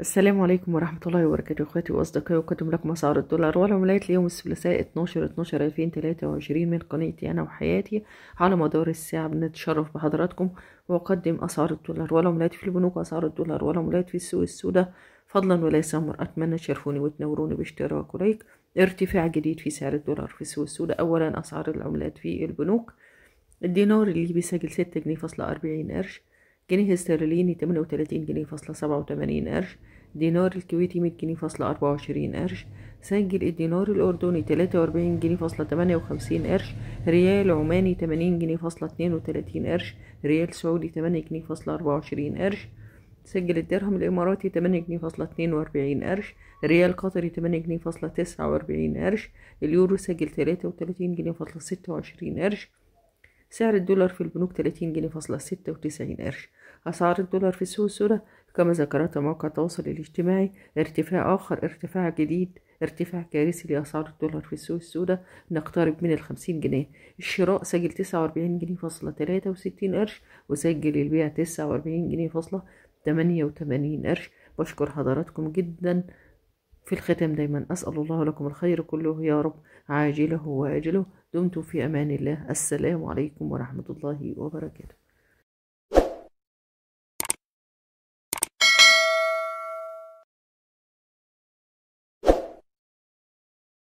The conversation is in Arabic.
السلام عليكم ورحمة الله وبركاته اخواتي واصدقائي وقدم لكم اسعار الدولار والعملات ليوم الثلاثاء 12 12 2023 من قناتي انا وحياتي على مدار الساعة بنتشرف بحضراتكم واقدم اسعار الدولار والعملات في البنوك اسعار الدولار والعملات في السوق السوداء فضلا وليس امر اتمنى تشرفوني وتنوروني باشتراك ولايك ارتفاع جديد في سعر الدولار في السوق السوداء اولا اسعار العملات في البنوك الدينار اللي بيسجل ستة جنيه فاصلة أربعين قرش جنيه استرليني وتلاتين جنيه فاصلة سبعة وتمانين قرش دينار الكويتي مية جنيه فاصلة أربعة وعشرين قرش سنجل الدينار الأردني تلاتة وأربعين جنيه فاصلة تمانية وخمسين قرش ريال عماني تمانين جنيه فاصلة اتنين وتلاتين قرش ريال سعودي تمانية جنيه فاصلة أربعة وعشرين قرش سجل الدرهم الإماراتي تمانية جنيه فاصلة اتنين وأربعين قرش ريال قطري تمانية جنيه فاصلة تسعة وأربعين قرش اليورو سجل تلاتة وتلاتين جنيه فاصلة ستة وعشرين قرش سعر الدولار في البنوك 30 جنيه فاصلة ستة وتسعين قرش أسعار الدولار في السوق السوداء كما ذكرت موقع التواصل الاجتماعي ارتفاع آخر ارتفاع جديد ارتفاع كارثي لأسعار الدولار في السوق السوداء نقترب من الخمسين جنيه الشراء سجل تسعة وأربعين جنيه فاصلة تلاتة وستين قرش وسجل البيع تسعة وأربعين جنيه فاصلة تمانية وتمانين قرش بشكر حضراتكم جدا في الختام دايما أسأل الله لكم الخير كله يا رب عاجله وآجله دمتم في أمان الله السلام عليكم ورحمة الله وبركاته